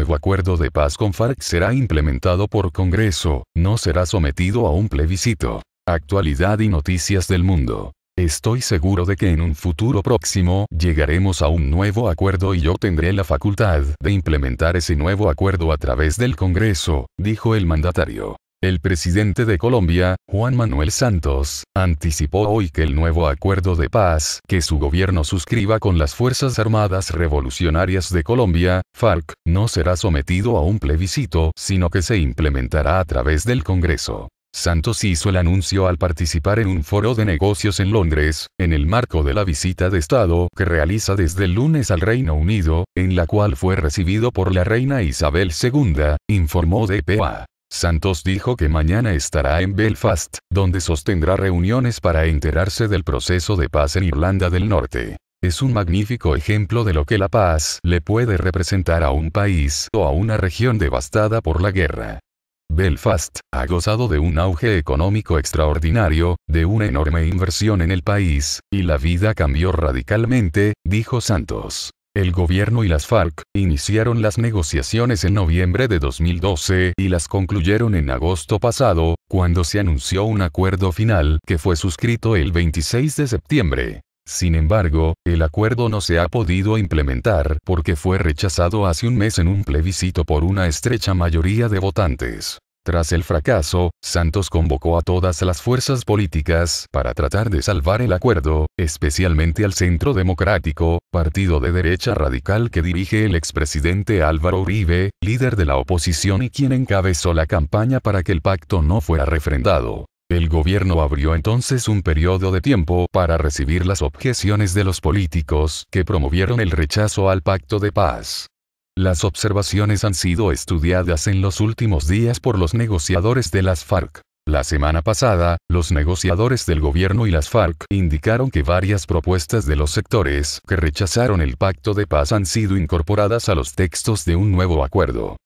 nuevo acuerdo de paz con FARC será implementado por Congreso, no será sometido a un plebiscito. Actualidad y noticias del mundo. Estoy seguro de que en un futuro próximo llegaremos a un nuevo acuerdo y yo tendré la facultad de implementar ese nuevo acuerdo a través del Congreso, dijo el mandatario. El presidente de Colombia, Juan Manuel Santos, anticipó hoy que el nuevo acuerdo de paz que su gobierno suscriba con las Fuerzas Armadas Revolucionarias de Colombia, FARC, no será sometido a un plebiscito, sino que se implementará a través del Congreso. Santos hizo el anuncio al participar en un foro de negocios en Londres, en el marco de la visita de Estado que realiza desde el lunes al Reino Unido, en la cual fue recibido por la reina Isabel II, informó DPA. Santos dijo que mañana estará en Belfast, donde sostendrá reuniones para enterarse del proceso de paz en Irlanda del Norte. Es un magnífico ejemplo de lo que la paz le puede representar a un país o a una región devastada por la guerra. Belfast ha gozado de un auge económico extraordinario, de una enorme inversión en el país, y la vida cambió radicalmente, dijo Santos. El gobierno y las FARC iniciaron las negociaciones en noviembre de 2012 y las concluyeron en agosto pasado, cuando se anunció un acuerdo final que fue suscrito el 26 de septiembre. Sin embargo, el acuerdo no se ha podido implementar porque fue rechazado hace un mes en un plebiscito por una estrecha mayoría de votantes. Tras el fracaso, Santos convocó a todas las fuerzas políticas para tratar de salvar el acuerdo, especialmente al Centro Democrático, partido de derecha radical que dirige el expresidente Álvaro Uribe, líder de la oposición y quien encabezó la campaña para que el pacto no fuera refrendado. El gobierno abrió entonces un periodo de tiempo para recibir las objeciones de los políticos que promovieron el rechazo al pacto de paz. Las observaciones han sido estudiadas en los últimos días por los negociadores de las FARC. La semana pasada, los negociadores del gobierno y las FARC indicaron que varias propuestas de los sectores que rechazaron el pacto de paz han sido incorporadas a los textos de un nuevo acuerdo.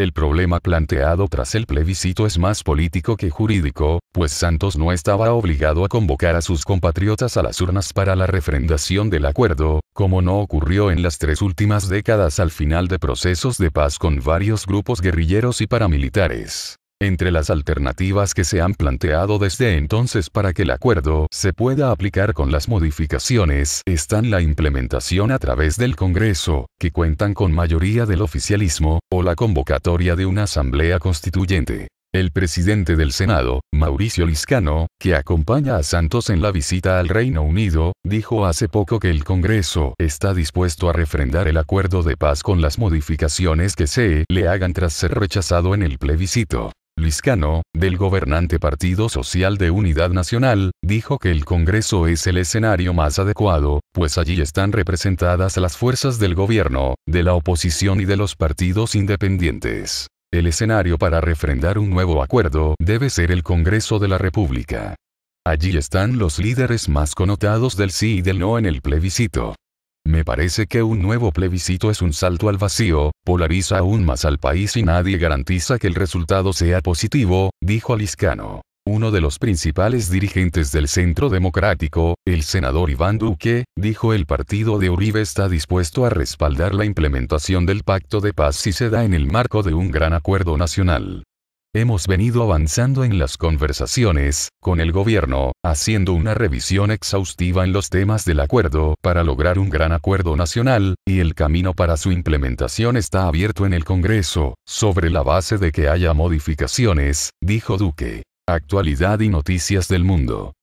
El problema planteado tras el plebiscito es más político que jurídico, pues Santos no estaba obligado a convocar a sus compatriotas a las urnas para la refrendación del acuerdo, como no ocurrió en las tres últimas décadas al final de procesos de paz con varios grupos guerrilleros y paramilitares. Entre las alternativas que se han planteado desde entonces para que el acuerdo se pueda aplicar con las modificaciones están la implementación a través del Congreso, que cuentan con mayoría del oficialismo, o la convocatoria de una asamblea constituyente. El presidente del Senado, Mauricio Liscano, que acompaña a Santos en la visita al Reino Unido, dijo hace poco que el Congreso está dispuesto a refrendar el acuerdo de paz con las modificaciones que se le hagan tras ser rechazado en el plebiscito. Liscano, del gobernante Partido Social de Unidad Nacional, dijo que el Congreso es el escenario más adecuado, pues allí están representadas las fuerzas del gobierno, de la oposición y de los partidos independientes. El escenario para refrendar un nuevo acuerdo debe ser el Congreso de la República. Allí están los líderes más connotados del sí y del no en el plebiscito. Me parece que un nuevo plebiscito es un salto al vacío, polariza aún más al país y nadie garantiza que el resultado sea positivo, dijo Aliscano. Uno de los principales dirigentes del Centro Democrático, el senador Iván Duque, dijo el partido de Uribe está dispuesto a respaldar la implementación del pacto de paz si se da en el marco de un gran acuerdo nacional. Hemos venido avanzando en las conversaciones con el gobierno, haciendo una revisión exhaustiva en los temas del acuerdo para lograr un gran acuerdo nacional, y el camino para su implementación está abierto en el Congreso, sobre la base de que haya modificaciones, dijo Duque. Actualidad y noticias del mundo.